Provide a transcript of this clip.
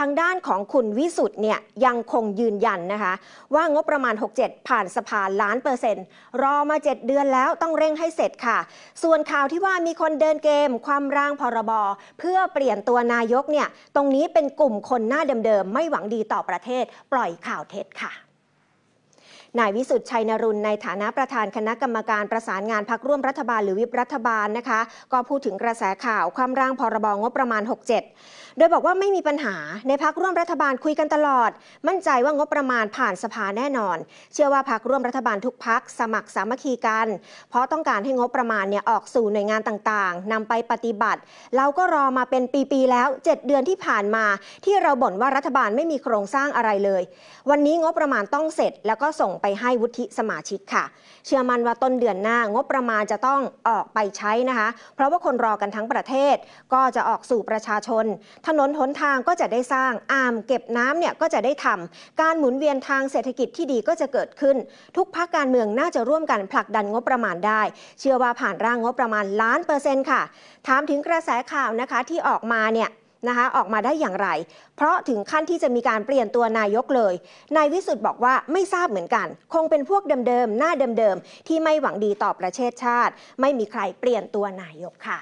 ทางด้านของคุณวิสุทธ์เนี่ยยังคงยืนยันนะคะ ว่างบประมาณ 67 ผ่านสภาล้านเปอร์เซ็นต์ รอมา 7 เดือนแล้วต้องเร่งให้เสร็จค่ะ ส่วนข่าวที่ว่ามีคนเดินเกม ความร่างพรบรเพื่อเปลี่ยนตัวนายกเนี่ยตรงนี้เป็นกลุ่มคนหน้าเดิมๆ ไม่หวังดีต่อประเทศปล่อยข่าวเท็จค่ะนายวิสุทธิ์ชัยนรุณในฐานะประธานคณะกรรมการประสานงานพักร่วมรัฐบาลหรือวิปรัฐบาลนะคะ ก็พูดถึงกระแสข่าวความร่างพรบงบประมาณ 67 โดยบอกว่าไม่มีปัญหาในพักร่วมรัฐบาลคุยกันตลอด มั่นใจว่างบประมาณผ่านสภาแน่นอน เชื่อว่าพักร่วมรัฐบาลทุกพักสมัครสามัคคีกัน เพราะต้องการให้งบประมาณเนี่ยออกสู่หน่วยงานต่างๆนำไปปฏิบัติ เราก็รอมาเป็นปีๆแล้ว 7 เดือนที่ผ่านมา ที่เราบ่นว่ารัฐบาลไม่มีโครงสร้างอะไรเลย วันนี้งบประมาณต้องเสร็จแล้วก็ส่งไปให้วุฒิสมาชิกค่ะ เชื่อมั่นว่าต้นเดือนหน้างบประมาณจะต้องออกไปใช้นะคะเพราะว่าคนรอกันทั้งประเทศก็จะออกสู่ประชาชน ถนนหนทางก็จะได้สร้างอ่ามเก็บน้ำเนี่ยก็จะได้ทำ การหมุนเวียนทางเศรษฐกิจที่ดีก็จะเกิดขึ้น ทุกภาคการเมืองน่าจะร่วมกันผลักดันงบประมาณได้ เชื่อว่าผ่านร่างงบประมาณล้านเปอร์เซ็นต์ค่ะ ถามถึงกระแสข่าวนะคะที่ออกมาเนี่ยนะคะออกมาได้อย่างไร เพราะถึงขั้นที่จะมีการเปลี่ยนตัวนายกเลย นายวิสุทธ์บอกว่าไม่ทราบเหมือนกัน คงเป็นพวกเดิมๆ หน้าเดิมๆ ที่ไม่หวังดีต่อประเทศชาติ ไม่มีใครเปลี่ยนตัวนายกค่ะ